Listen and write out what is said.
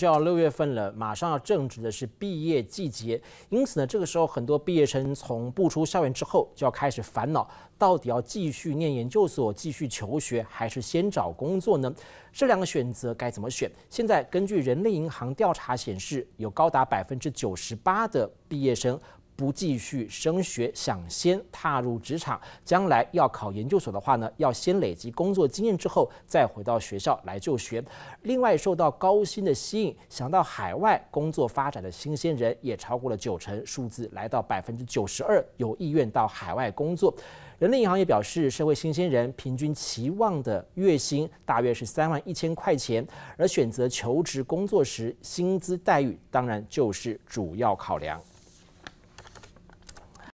就要六月份了，马上要正值的是毕业季节，因此呢，这个时候很多毕业生从步出校园之后就要开始烦恼，到底要继续念研究所、继续求学，还是先找工作呢？这两个选择该怎么选？现在根据人类银行调查显示，有高达百分之九十八的毕业生。不继续升学，想先踏入职场，将来要考研究所的话呢，要先累积工作经验之后再回到学校来就学。另外，受到高薪的吸引，想到海外工作发展的新鲜人也超过了九成，数字来到百分之九十二，有意愿到海外工作。人力银行也表示，社会新鲜人平均期望的月薪大约是三万一千块钱，而选择求职工作时，薪资待遇当然就是主要考量。